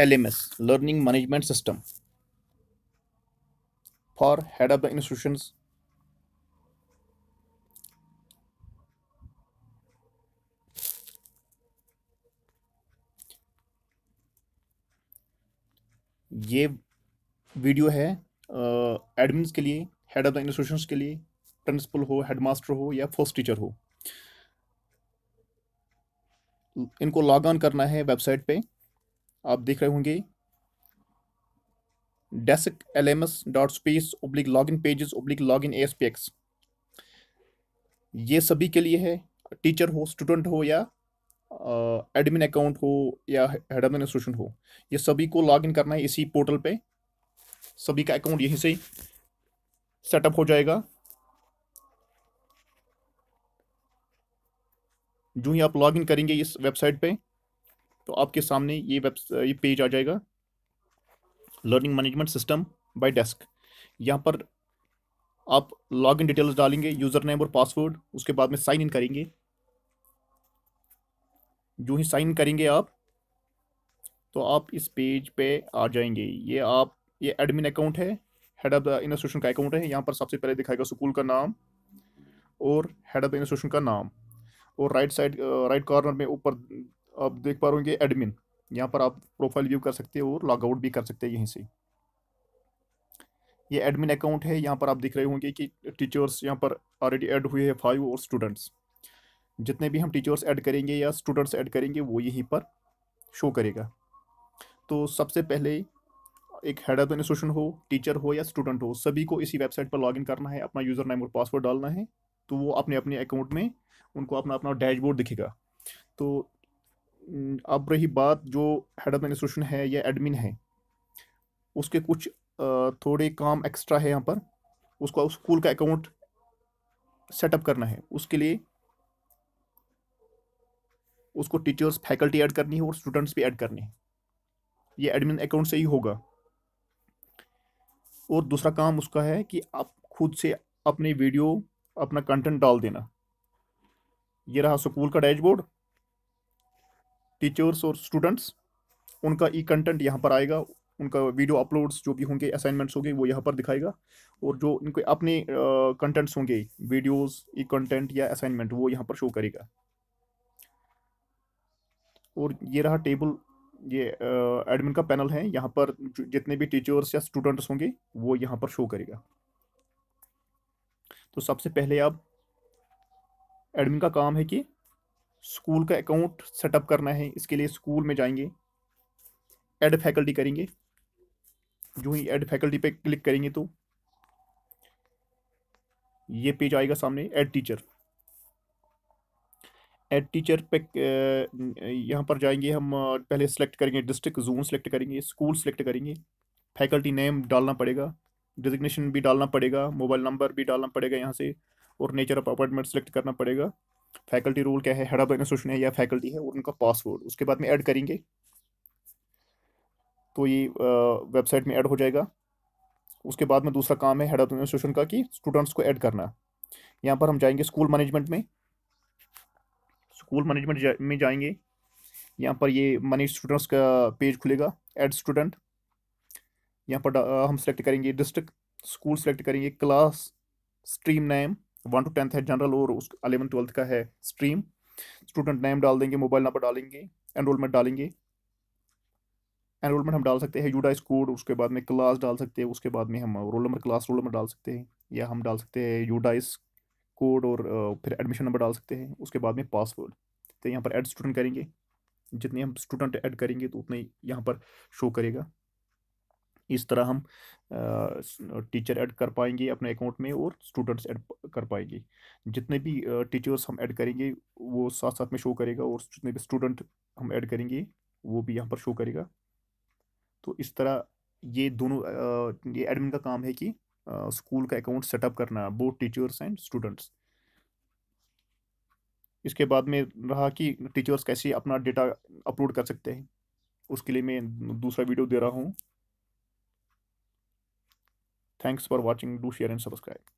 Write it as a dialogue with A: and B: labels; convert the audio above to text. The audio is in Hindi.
A: LMS, Learning Management System, for head of the institutions. ये वीडियो है एडमिन के लिए हेड ऑफ द इंस्टीट्यूशंस के लिए प्रिंसिपल हो हेडमास्टर हो या फर्स्ट टीचर हो इनको लॉग ऑन करना है वेबसाइट पे आप देख रहे होंगे desk L M S dot space public log in pages public log in S P X ये सभी के लिए है टीचर हो स्टूडेंट हो या एडमिन अकाउंट हो या हेड ऑफ इंस्टीट्यूशन हो ये सभी को लॉग इन करना है इसी पोर्टल पे सभी का अकाउंट यहीं से सेटअप हो जाएगा जो ही आप लॉग इन करेंगे इस वेबसाइट पे तो आपके सामने ये वेब ये पेज आ जाएगा learning management system by desk यहाँ पर आप लॉग इन डिटेल्स डालेंगे यूज़र नेम और पासवर्ड उसके बाद में साइन इन करेंगे जो ही साइन करेंगे आप तो आप इस पेज पे आ जाएंगे ये आप ये एडमिन अकाउंट है हेड ऑफ द इंस्टीट्यूशन का अकाउंट है यहाँ पर सबसे पहले दिखाएगा स्कूल का नाम और हेड ऑफ द इंस्टीट्यूशन का नाम और राइट साइड राइट कॉर्नर में ऊपर आप देख पा रहे होंगे एडमिन यहाँ पर आप प्रोफाइल व्यू कर सकते हो और लॉगआउट भी कर सकते हैं यहीं से ये एडमिन अकाउंट है यहाँ पर आप देख रहे होंगे कि टीचर्स यहाँ पर ऑलरेडी ऐड हुए हैं फाइव और स्टूडेंट्स जितने भी हम टीचर्स ऐड करेंगे या स्टूडेंट्स ऐड करेंगे वो यहीं पर शो करेगा तो सबसे पहले एक हेड ऑफ इंस्टीट्यूशन हो टीचर हो या स्टूडेंट हो सभी को इसी वेबसाइट पर लॉगिन करना है अपना यूज़र नेम और पासवर्ड डालना है तो वो अपने अपने अकाउंट में उनको अपना अपना डैशबोर्ड दिखेगा तो अब रही बात जो हेड ऑफ एडमिनिस्ट्रेशन है या एडमिन है उसके कुछ थोड़े काम एक्स्ट्रा है यहाँ पर उसको स्कूल का अकाउंट सेटअप करना है उसके लिए उसको टीचर्स फैकल्टी ऐड करनी है और स्टूडेंट्स भी ऐड करने हैं ये एडमिन अकाउंट से ही होगा और दूसरा काम उसका है कि आप खुद से अपने वीडियो अपना कंटेंट डाल देना ये रहा स्कूल का डैशबोर्ड टीचर्स और स्टूडेंट्स उनका ई कंटेंट यहाँ पर आएगा उनका वीडियो अपलोड्स जो भी होंगे असाइनमेंट्स होंगे वो यहाँ पर दिखाएगा और जो इनके अपने कंटेंट्स होंगे वीडियोस ई कंटेंट या असाइनमेंट वो यहाँ पर शो करेगा और ये रहा टेबल ये एडमिन का पैनल है यहाँ पर जितने भी टीचर्स या स्टूडेंट्स होंगे वो यहाँ पर शो करेगा तो सबसे पहले आप एडमिन का काम है कि स्कूल का अकाउंट सेटअप करना है इसके लिए स्कूल में जाएंगे एड फैकल्टी करेंगे जो ही एड फैकल्टी पे क्लिक करेंगे तो ये पेज आएगा सामने एड टीचर एड टीचर पे यहाँ पर जाएंगे हम पहले सेलेक्ट करेंगे डिस्ट्रिक्ट जोन सेलेक्ट करेंगे स्कूल सेलेक्ट करेंगे फैकल्टी नेम डालना पड़ेगा डिजिग्नेशन भी डालना पड़ेगा मोबाइल नंबर भी डालना पड़ेगा यहाँ से और नेचर ऑफ अपॉइंटमेंट सेलेक्ट करना पड़ेगा फैकल्टी रोल क्या है हेड ऑफ इंस्टीट्यूशन है या फैकल्टी है और उनका पासवर्ड उसके बाद में ऐड करेंगे तो ये वेबसाइट में ऐड हो जाएगा उसके बाद में दूसरा काम है हेड ऑफ इंस्टीट्यूशन का कि स्टूडेंट्स को ऐड करना यहाँ पर हम जाएंगे स्कूल मैनेजमेंट में स्कूल मैनेजमेंट जा, में जाएंगे यहाँ पर ये मनी स्टूडेंट्स का पेज खुलेगा एड स्टूडेंट यहाँ पर हम सेलेक्ट करेंगे डिस्ट्रिक्ट स्कूल सेलेक्ट करेंगे class stream name one two tenth है जनरल और उस अलेवन ट्वेल्थ का है स्ट्रीम स्टूडेंट नेम डाल देंगे मोबाइल नंबर डालेंगे एनरोलमेंट डालेंगे एनरोलमेंट हम डाल सकते हैं यूडाइस कोड उसके बाद में क्लास डाल सकते हैं उसके बाद में हम roll number class roll number डाल सकते हैं या हम डाल सकते हैं यूडाइस कोड और फिर एडमिशन नंबर डाल सकते हैं उसके बाद में पासवर्ड तो यहाँ पर एड स्टूडेंट करेंगे जितने हम स्टूडेंट ऐड करेंगे तो उतना ही यहाँ पर शो करेगा इस तरह हम टीचर ऐड कर पाएंगे अपने अकाउंट में और स्टूडेंट्स ऐड कर पाएंगे जितने भी टीचर्स हम ऐड करेंगे वो साथ साथ में शो करेगा और जितने भी स्टूडेंट हम ऐड करेंगे वो भी यहाँ पर शो करेगा तो इस तरह ये दोनों ये एडमिन का काम है कि स्कूल का अकाउंट सेटअप करना बोथ टीचर्स एंड स्टूडेंट्स इसके बाद में रहा कि टीचर्स कैसे अपना डेटा अपलोड कर सकते हैं उसके लिए मैं दूसरा वीडियो दे रहा हूँ Thanks for watching. Do share and subscribe.